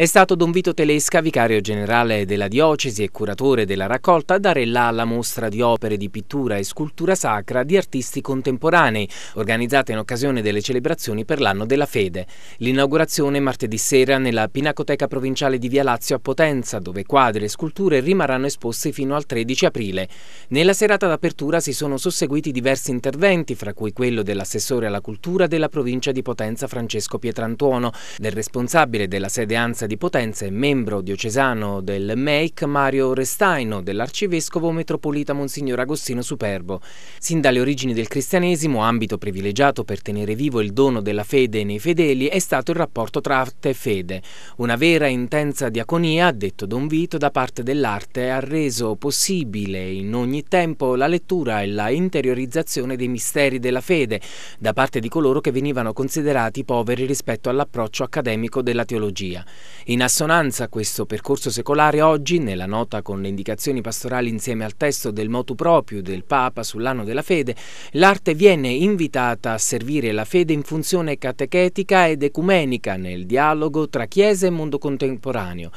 È stato Don Vito Telesca, vicario generale della diocesi e curatore della raccolta, a dare là alla mostra di opere di pittura e scultura sacra di artisti contemporanei, organizzata in occasione delle celebrazioni per l'anno della fede. L'inaugurazione martedì sera nella Pinacoteca Provinciale di Via Lazio a Potenza, dove quadri e sculture rimarranno esposti fino al 13 aprile. Nella serata d'apertura si sono susseguiti diversi interventi, fra cui quello dell'assessore alla cultura della provincia di Potenza Francesco Pietrantuono, del responsabile della sede ANSA di Potenza e membro diocesano del MEIC Mario Restaino dell'arcivescovo metropolita Monsignor Agostino Superbo. Sin dalle origini del cristianesimo, ambito privilegiato per tenere vivo il dono della fede nei fedeli, è stato il rapporto tra arte e fede. Una vera e intensa diaconia, detto Don Vito, da parte dell'arte ha reso possibile in ogni tempo la lettura e la interiorizzazione dei misteri della fede da parte di coloro che venivano considerati poveri rispetto all'approccio accademico della teologia. In assonanza a questo percorso secolare oggi, nella nota con le indicazioni pastorali insieme al testo del motu proprio del Papa sull'anno della fede, l'arte viene invitata a servire la fede in funzione catechetica ed ecumenica nel dialogo tra Chiesa e mondo contemporaneo.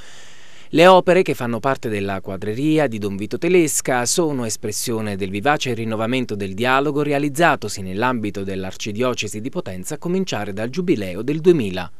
Le opere che fanno parte della quadreria di Don Vito Telesca sono espressione del vivace rinnovamento del dialogo realizzatosi nell'ambito dell'Arcidiocesi di Potenza a cominciare dal Giubileo del 2000.